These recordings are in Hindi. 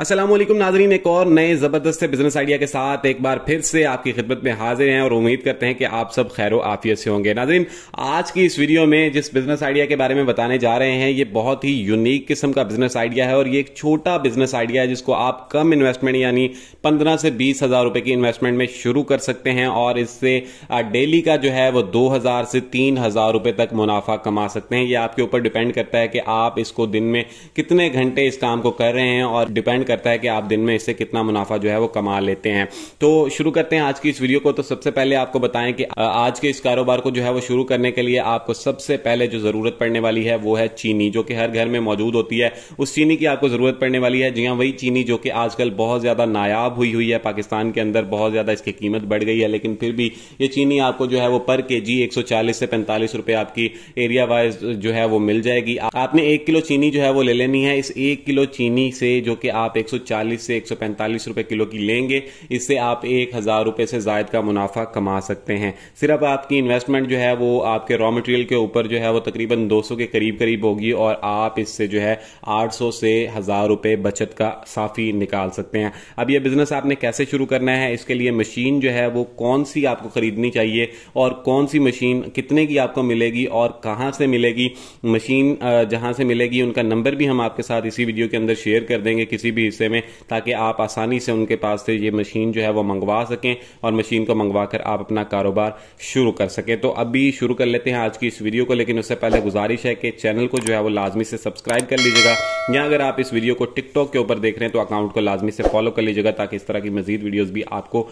असलम नाजरीन एक और नए ज़बरदस्त बिजनेस आइडिया के साथ एक बार फिर से आपकी खिदमत में हाजिर हैं और उम्मीद करते हैं कि आप सब खैर आफियत से होंगे नाजरीन आज की इस वीडियो में जिस बिजनेस आइडिया के बारे में बताने जा रहे हैं ये बहुत ही यूनिक किस्म का बिजनेस आइडिया है और ये एक छोटा बिजनेस आइडिया है जिसको आप कम इन्वेस्टमेंट यानी पंद्रह से बीस हज़ार रुपये की इन्वेस्टमेंट में शुरू कर सकते हैं और इससे डेली का जो है वो दो हज़ार से तीन हज़ार रुपये तक मुनाफा कमा सकते हैं ये आपके ऊपर डिपेंड करता है कि आप इसको दिन में कितने घंटे इस काम को कर रहे हैं और डिपेंड करता है कि आप दिन में इससे कितना मुनाफा जो है वो कमा लेते हैं तो शुरू करते हैं आज की इस वीडियो को तो सबसे पहले आपको बताएं कि आज के इस कारोबार को जो है वो शुरू करने के लिए आपको सबसे पहले जो जरूरत पड़ने वाली है वो है चीनी जो कि हर घर में मौजूद होती है उस चीनी की आपको जरूरत पड़ने वाली है जी हाँ वही चीनी जो कि आजकल बहुत ज्यादा नायाब हुई हुई है पाकिस्तान के अंदर बहुत ज्यादा इसकी कीमत बढ़ गई है लेकिन फिर भी ये चीनी आपको जो है वो पर के जी एक से पैंतालीस रुपए आपकी एरिया वाइज जो है वो मिल जाएगी आपने एक किलो चीनी जो है वो ले लेनी है इस एक किलो चीनी से जो कि आप 140 से 145 रुपए किलो की लेंगे इससे आप एक हज़ार रुपए से जायद का मुनाफा कमा सकते हैं सिर्फ आपकी इन्वेस्टमेंट जो है वो आपके रॉ मटेरियल के ऊपर जो है वो तकरीबन 200 के करीब करीब होगी और आप इससे जो है 800 से हज़ार रुपए बचत का साफ़ी निकाल सकते हैं अब यह बिज़नेस आपने कैसे शुरू करना है इसके लिए मशीन जो है वो कौन सी आपको ख़रीदनी चाहिए और कौन सी मशीन कितने की आपको मिलेगी और कहां से मिलेगी मशीन जहां से मिलेगी उनका नंबर भी हम आपके साथ इसी वीडियो के अंदर शेयर कर देंगे किसी भी हिस्से में ताकि आप आसानी से उनके पास से ये मशीन जो है वो मंगवा सकें और मशीन को मंगवा कर आप अपना कारोबार शुरू कर सकें तो अभी शुरू कर लेते हैं आज की इस वीडियो को लेकिन उससे पहले गुजारिश है कि चैनल को जो है वो लाजमी से सब्सक्राइब कर लीजिएगा या अगर आप इस वीडियो को टिकटॉक के ऊपर देख रहे हैं तो अकाउंट को लाजमी से फॉलो कर लीजिएगा ताकि इस तरह की मजीद वीडियोज भी आपको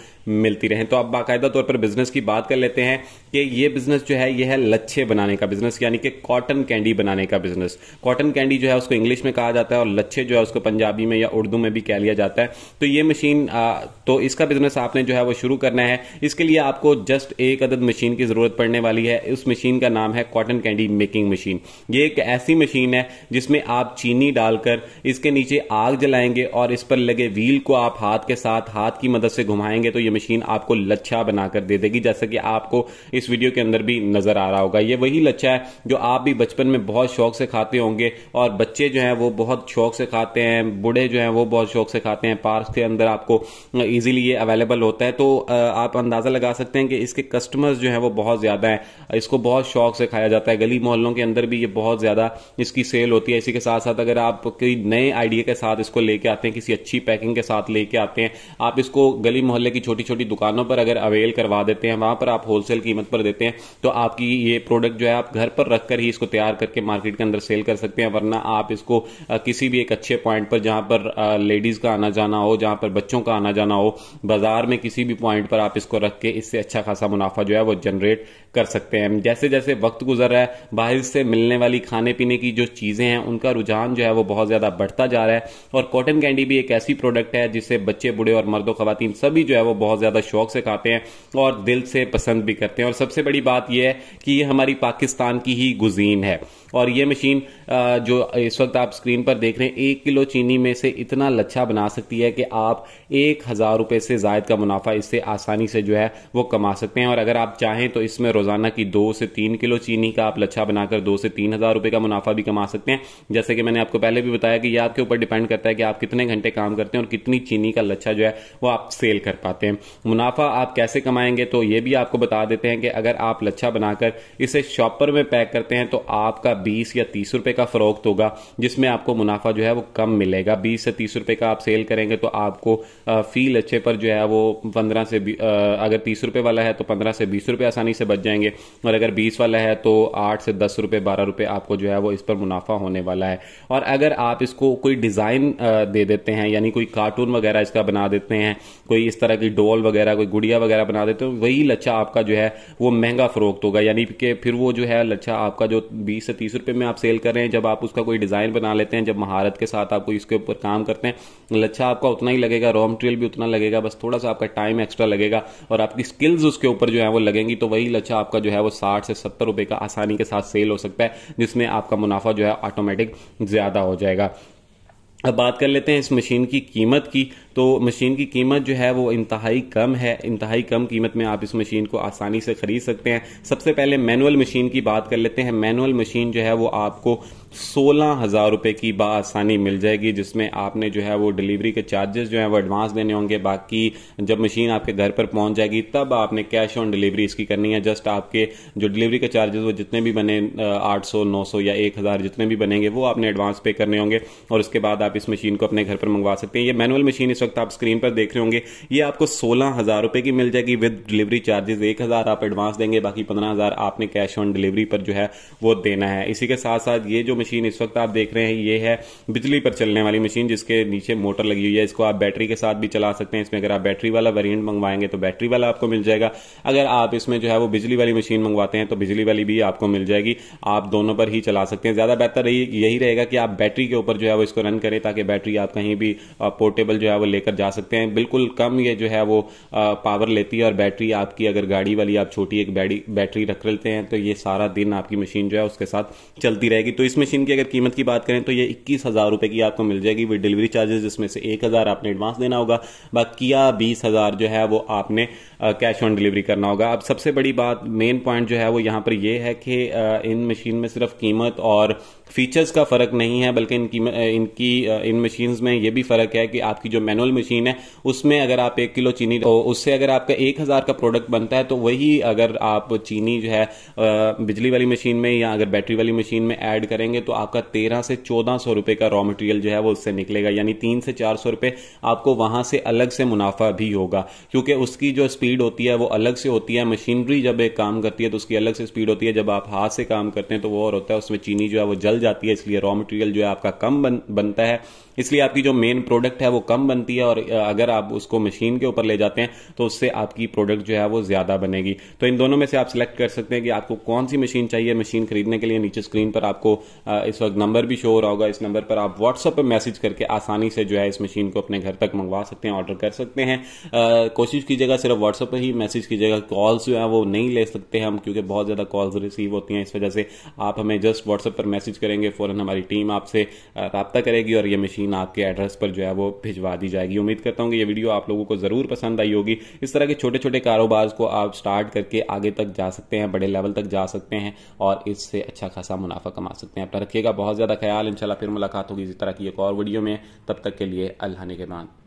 मिलती रहे तो आप बाकायदा तौर पर बिजनेस की बात कर लेते हैं कि ये बिजनेस जो है यह है लच्छे बनाने का बिजनेस यानी कि कॉटन कैंडी बनाने का बिजनेस कॉटन कैंडी जो है उसको इंग्लिश में कहा जाता है और लच्छे जो है उसको पंजाबी में या उर्दू में भी कह लिया जाता है तो ये मशीन तो इसका बिजनेस आपने जो है वो शुरू करना है इसके लिए आपको जस्ट एक अदद मशीन की ज़रूरत पड़ने वाली है उस मशीन का नाम है कॉटन कैंडी मेकिंग मशीन ये एक ऐसी मशीन है जिसमें आप चीनी डालकर इसके नीचे आग जलाएंगे और इस पर लगे व्हील को आप हाथ के साथ हाथ की मदद से घुमाएंगे तो ये मशीन आपको लच्छा बनाकर दे देगी जैसा कि आपको इस वीडियो के अंदर भी नजर आ रहा होगा ये वही लच्छा है जो आप भी बचपन में बहुत शौक से खाते होंगे और बच्चे जो है वो बहुत शौक से खाते हैं बूढ़े जो है हैं वो बहुत शौक से खाते हैं पार्क के अंदर आपको ईजिली ये अवेलेबल होता है तो आप अंदाज़ा लगा सकते हैं कि इसके कस्टमर्स जो है वो बहुत ज़्यादा हैं इसको बहुत शौक से खाया जाता है गली मोहल्लों के अंदर भी ये बहुत ज़्यादा इसकी सेल होती है इसी के साथ साथ अगर आप कोई नए आइडिया के साथ इसको लेके आते हैं किसी अच्छी पैकिंग के साथ लेके आते हैं आप इसको गली मोहल्ले की छोटी छोटी दुकानों पर अगर अवेल करवा देते हैं वहां पर आप होलसेल कीमत पर देते हैं तो आपकी ये प्रोडक्ट जो है आप घर पर रखकर ही इसको तैयार करके मार्केट के अंदर सेल कर सकते हैं वरना आप इसको किसी भी एक अच्छे पॉइंट पर जहां पर लेडीज़ का आना जाना हो जहाँ पर बच्चों का आना जाना हो बाज़ार में किसी भी पॉइंट पर आप इसको रख के इससे अच्छा खासा मुनाफा जो है वो जनरेट कर सकते हैं जैसे जैसे वक्त गुजर रहा है बाहर से मिलने वाली खाने पीने की जो चीज़ें हैं उनका रुझान जो है वो बहुत ज़्यादा बढ़ता जा रहा है और कॉटन कैंडी भी एक ऐसी प्रोडक्ट है जिसे बच्चे बूढ़े और मर्दों खातन सभी जो है वो बहुत ज़्यादा शौक से खाते हैं और दिल से पसंद भी करते हैं और सबसे बड़ी बात यह है कि ये हमारी पाकिस्तान की ही गुजीन है और ये मशीन जो इस वक्त आप स्क्रीन पर देख रहे हैं एक किलो चीनी में से इतना लच्छा बना सकती है कि आप एक हज़ार रुपये से जायद का मुनाफा इससे आसानी से जो है वो कमा सकते हैं और अगर आप चाहें तो इसमें रोज़ाना की दो से तीन किलो चीनी का आप लच्छा बनाकर दो से तीन हज़ार रुपये का मुनाफा भी कमा सकते हैं जैसे कि मैंने आपको पहले भी बताया कि यह आपके ऊपर डिपेंड करता है कि आप कितने घंटे काम करते हैं और कितनी चीनी का लच्छा जो है वो आप सेल कर पाते हैं मुनाफा आप कैसे कमाएंगे तो ये भी आपको बता देते हैं कि अगर आप लच्छा बनाकर इसे शॉपर में पैक करते हैं तो आपका बीस या तीस रुपए का फ़रोख्त होगा जिसमें आपको मुनाफा जो है वो कम मिलेगा बीस से तीस रुपए का आप सेल करेंगे तो आपको फ़ी लच्छे पर जो है वो पंद्रह से अगर तीस रुपए वाला है तो पंद्रह से बीस रुपए आसानी से बच जाएंगे और अगर बीस वाला है तो आठ से दस रुपए बारह रुपए आपको जो है वो इस पर मुनाफा होने वाला है और अगर आप इसको कोई डिज़ाइन दे देते हैं यानी कोई कार्टून वगैरह इसका बना देते हैं कोई इस तरह की डोल वगैरह कोई गुड़िया वगैरह बना देते हैं वही लच्छा आपका जो है वो महंगा फ़रोख्त होगा यानी कि फिर वो जो है लच्छा आपका जो बीस से तीस रुपये में आप सेल कर रहे हैं जब आप उसका कोई डिज़ाइन बना लेते हैं जब महारत के साथ कोई इसके ऊपर काम करते हैं लच्छा आपका उतना ही लगेगा रॉ मटेरियल भी उतना लगेगा बस थोड़ा सा आपका टाइम एक्स्ट्रा लगेगा और आपकी स्किल्स उसके ऊपर जो है वो लगेंगी तो वही लच्छा आपका जो है वो साठ से सत्तर रुपये का आसानी के साथ सेल हो सकता है जिसमें आपका मुनाफा जो है ऑटोमेटिक ज़्यादा हो जाएगा अब बात कर लेते हैं इस मशीन की कीमत की तो मशीन की कीमत जो है वो इंतहाई कम है इंतहाई कम कीमत में आप इस मशीन को आसानी से ख़रीद सकते हैं सबसे पहले मैनुअल मशीन की बात कर लेते हैं मैनुअल मशीन जो है वो आपको सोलह हज़ार रुपए की बासानी मिल जाएगी जिसमें आपने जो है वो डिलीवरी के चार्जेस जो है वो एडवांस देने होंगे बाकी जब मशीन आपके घर पर पहुंच जाएगी तब आपने कैश ऑन डिलीवरी इसकी करनी है जस्ट आपके जो डिलीवरी के चार्जेस वो जितने भी बने आठ सौ नौ सौ या एक हज़ार जितने भी बनेंगे वो आपने एडवांस पे करने होंगे और उसके बाद आप इस मशीन को अपने घर पर मंगवा सकते हैं ये मैनुअल मशीन इस वक्त आप स्क्रीन पर देख रहे होंगे ये आपको सोलह हज़ार रुपए की मिल जाएगी विद डिलीवरी चार्जेस एक हज़ार आप एडवांस देंगे बाकी पंद्रह हज़ार आपने कैश ऑन डिलीवरी पर जो है वो देना है इसी के साथ साथ ये जो मशीन इस वक्त आप देख रहे हैं ये है बिजली पर चलने वाली मशीन जिसके नीचे मोटर लगी हुई है इसको आप बैटरी के साथ भी चला सकते हैं इसमें अगर आप बैटरी वाला वेरियंट मंगवाएंगे तो बैटरी वाला आपको मिल जाएगा अगर आप इसमें जो है वो बिजली वाली मशीन मंगवाते हैं तो बिजली वाली भी आपको मिल जाएगी आप दोनों पर ही चला सकते हैं ज़्यादा बेहतर यही रहेगा कि आप बैटरी के ऊपर जो है वो इसको रन करें ताकि बैटरी आप कहीं भी पोर्टेबल जो है वो लेकर जा सकते हैं बिल्कुल कम ये जो है वो पावर लेती है और बैटरी आपकी अगर गाड़ी वाली आप छोटी एक बैटरी रख लेते हैं तो ये सारा दिन आपकी मशीन जो है उसके साथ चलती रहेगी तो इस मशीन की अगर कीमत की बात करें तो ये इक्कीस हज़ार रुपए की आपको मिल जाएगी विद डिलीवरी चार्जेस जिसमें से एक हज़ार आपने एडवांस देना होगा बाकी बीस हज़ार जो है वो आपने कैश ऑन डिलीवरी करना होगा अब सबसे बड़ी बात मेन पॉइंट जो है वो यहां पर यह है कि इन मशीन में सिर्फ कीमत और फीचर्स का फ़र्क नहीं है बल्कि इनकी इनकी इन मशीन्स में ये भी फ़र्क है कि आपकी जो मैनुअल मशीन है उसमें अगर आप एक किलो चीनी तो उससे अगर आपका एक हज़ार का प्रोडक्ट बनता है तो वही अगर आप चीनी जो है बिजली वाली मशीन में या अगर बैटरी वाली मशीन में ऐड करेंगे तो आपका तेरह से चौदह सौ रुपये का रॉ मटेरियल जो है वो उससे निकलेगा यानी तीन से चार सौ रुपये आपको वहां से अलग से मुनाफा भी होगा क्योंकि उसकी जो स्पीड होती है वो अलग से होती है मशीनरी जब एक काम करती है तो उसकी अलग से स्पीड होती है जब आप हाथ से काम करते हैं तो वो और होता है उसमें चीनी जो है वो जल जाती है इसलिए रॉ मटेरियल जो है आपका कम बन बनता है इसलिए आपकी जो मेन प्रोडक्ट है वो कम बनती है और अगर आप उसको मशीन के ऊपर ले जाते हैं तो उससे आपकी प्रोडक्ट जो है वो ज़्यादा बनेगी तो इन दोनों में से आप सिलेक्ट कर सकते हैं कि आपको कौन सी मशीन चाहिए मशीन खरीदने के लिए नीचे स्क्रीन पर आपको इस वक्त नंबर भी शो हो रहा होगा इस नंबर पर आप व्हाट्सअप पर मैसेज करके आसानी से जो है इस मशीन को अपने घर तक मंगवा सकते हैं ऑर्डर कर सकते हैं कोशिश कीजिएगा सिर्फ व्हाट्सअप पर ही मैसेज कीजिएगा कॉल्स जो है वो नहीं ले सकते हम क्योंकि बहुत ज़्यादा कॉल्स रिसीव होती हैं इस वजह से आप हमें जस्ट व्हाट्सअप पर मैसेज करेंगे फ़ौरन हमारी टीम आपसे रब्ता करेगी और ये मशीन मशीन आपके एड्रेस पर जो है वो भिजवा दी जाएगी उम्मीद करता हूँ कि ये वीडियो आप लोगों को ज़रूर पसंद आई होगी इस तरह के छोटे छोटे कारोबार को आप स्टार्ट करके आगे तक जा सकते हैं बड़े लेवल तक जा सकते हैं और इससे अच्छा खासा मुनाफा कमा सकते हैं अपना रखिएगा बहुत ज़्यादा ख्याल इनशाला फिर मुलाकात होगी इसी तरह की एक और वीडियो में तब तक के लिए अल्लाह ने के बाद